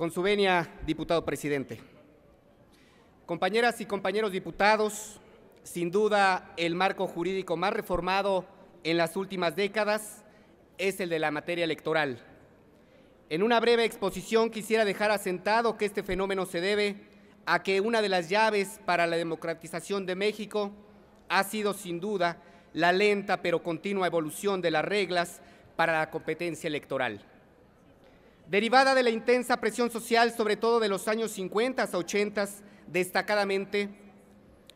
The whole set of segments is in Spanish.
Con su venia, diputado presidente. Compañeras y compañeros diputados, sin duda el marco jurídico más reformado en las últimas décadas es el de la materia electoral. En una breve exposición quisiera dejar asentado que este fenómeno se debe a que una de las llaves para la democratización de México ha sido sin duda la lenta pero continua evolución de las reglas para la competencia electoral derivada de la intensa presión social, sobre todo de los años 50 a 80, destacadamente,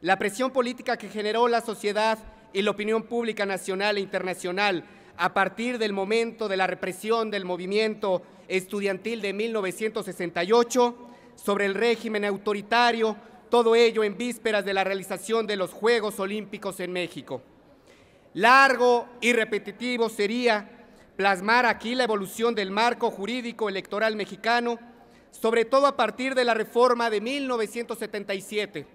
la presión política que generó la sociedad y la opinión pública nacional e internacional a partir del momento de la represión del movimiento estudiantil de 1968 sobre el régimen autoritario, todo ello en vísperas de la realización de los Juegos Olímpicos en México. Largo y repetitivo sería plasmar aquí la evolución del marco jurídico electoral mexicano, sobre todo a partir de la reforma de 1977,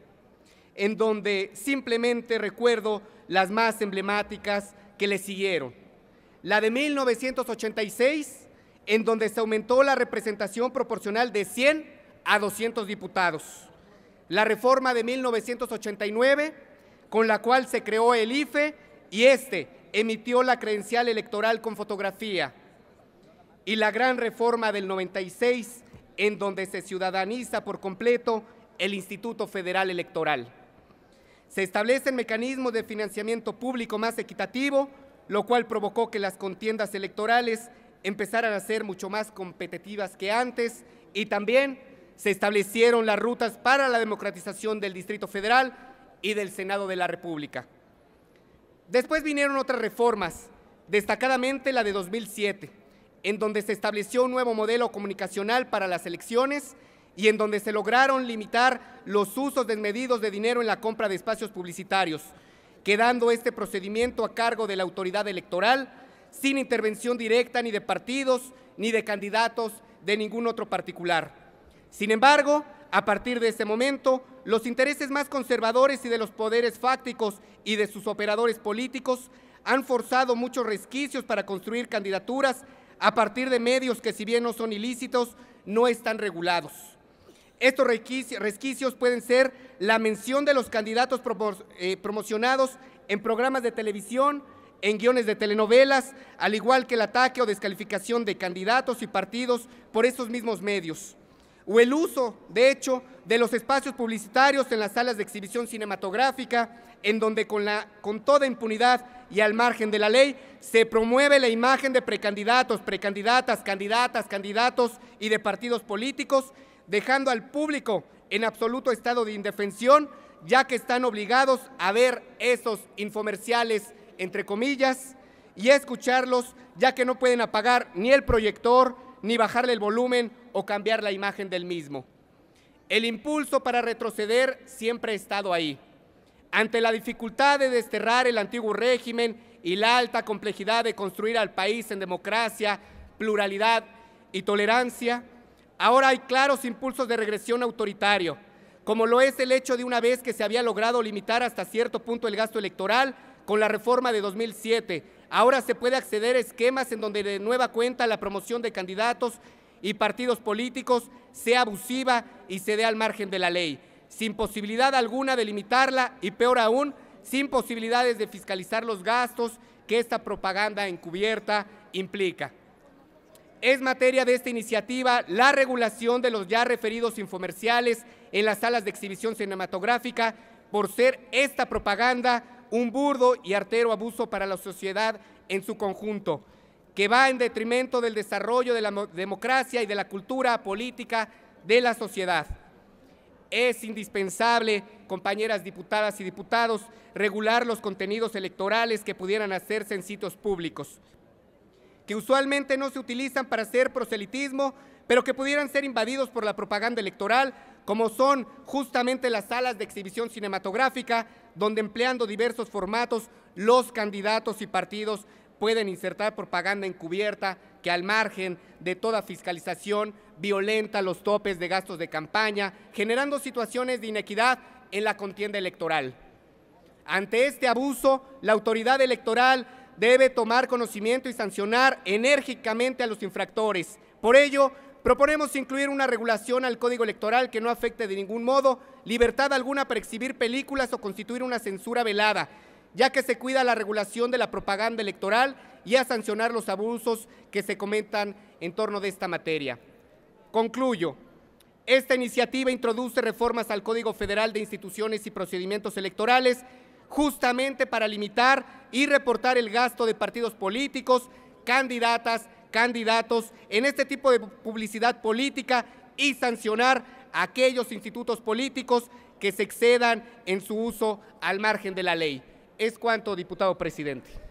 en donde simplemente recuerdo las más emblemáticas que le siguieron. La de 1986, en donde se aumentó la representación proporcional de 100 a 200 diputados. La reforma de 1989, con la cual se creó el IFE y este, emitió la credencial electoral con fotografía y la gran reforma del 96 en donde se ciudadaniza por completo el Instituto Federal Electoral. Se establece el mecanismo de financiamiento público más equitativo, lo cual provocó que las contiendas electorales empezaran a ser mucho más competitivas que antes y también se establecieron las rutas para la democratización del Distrito Federal y del Senado de la República. Después vinieron otras reformas, destacadamente la de 2007, en donde se estableció un nuevo modelo comunicacional para las elecciones y en donde se lograron limitar los usos desmedidos de dinero en la compra de espacios publicitarios, quedando este procedimiento a cargo de la autoridad electoral, sin intervención directa ni de partidos ni de candidatos de ningún otro particular. Sin embargo, a partir de ese momento, los intereses más conservadores y de los poderes fácticos y de sus operadores políticos han forzado muchos resquicios para construir candidaturas a partir de medios que si bien no son ilícitos, no están regulados. Estos resquicios pueden ser la mención de los candidatos eh, promocionados en programas de televisión, en guiones de telenovelas, al igual que el ataque o descalificación de candidatos y partidos por estos mismos medios o el uso, de hecho, de los espacios publicitarios en las salas de exhibición cinematográfica, en donde con, la, con toda impunidad y al margen de la ley se promueve la imagen de precandidatos, precandidatas, candidatas, candidatos y de partidos políticos, dejando al público en absoluto estado de indefensión, ya que están obligados a ver esos infomerciales, entre comillas, y a escucharlos, ya que no pueden apagar ni el proyector, ni bajarle el volumen o cambiar la imagen del mismo. El impulso para retroceder siempre ha estado ahí. Ante la dificultad de desterrar el antiguo régimen y la alta complejidad de construir al país en democracia, pluralidad y tolerancia, ahora hay claros impulsos de regresión autoritario, como lo es el hecho de una vez que se había logrado limitar hasta cierto punto el gasto electoral, con la reforma de 2007. Ahora se puede acceder a esquemas en donde de nueva cuenta la promoción de candidatos y partidos políticos sea abusiva y se dé al margen de la ley, sin posibilidad alguna de limitarla y peor aún, sin posibilidades de fiscalizar los gastos que esta propaganda encubierta implica. Es materia de esta iniciativa la regulación de los ya referidos infomerciales en las salas de exhibición cinematográfica por ser esta propaganda un burdo y artero abuso para la sociedad en su conjunto, que va en detrimento del desarrollo de la democracia y de la cultura política de la sociedad. Es indispensable, compañeras diputadas y diputados, regular los contenidos electorales que pudieran hacerse en sitios públicos, que usualmente no se utilizan para hacer proselitismo, pero que pudieran ser invadidos por la propaganda electoral como son justamente las salas de exhibición cinematográfica, donde empleando diversos formatos, los candidatos y partidos pueden insertar propaganda encubierta que al margen de toda fiscalización violenta los topes de gastos de campaña, generando situaciones de inequidad en la contienda electoral. Ante este abuso, la autoridad electoral debe tomar conocimiento y sancionar enérgicamente a los infractores. Por ello, Proponemos incluir una regulación al Código Electoral que no afecte de ningún modo libertad alguna para exhibir películas o constituir una censura velada, ya que se cuida la regulación de la propaganda electoral y a sancionar los abusos que se comentan en torno de esta materia. Concluyo. Esta iniciativa introduce reformas al Código Federal de Instituciones y Procedimientos Electorales justamente para limitar y reportar el gasto de partidos políticos, candidatas candidatos en este tipo de publicidad política y sancionar a aquellos institutos políticos que se excedan en su uso al margen de la ley. Es cuanto, diputado presidente.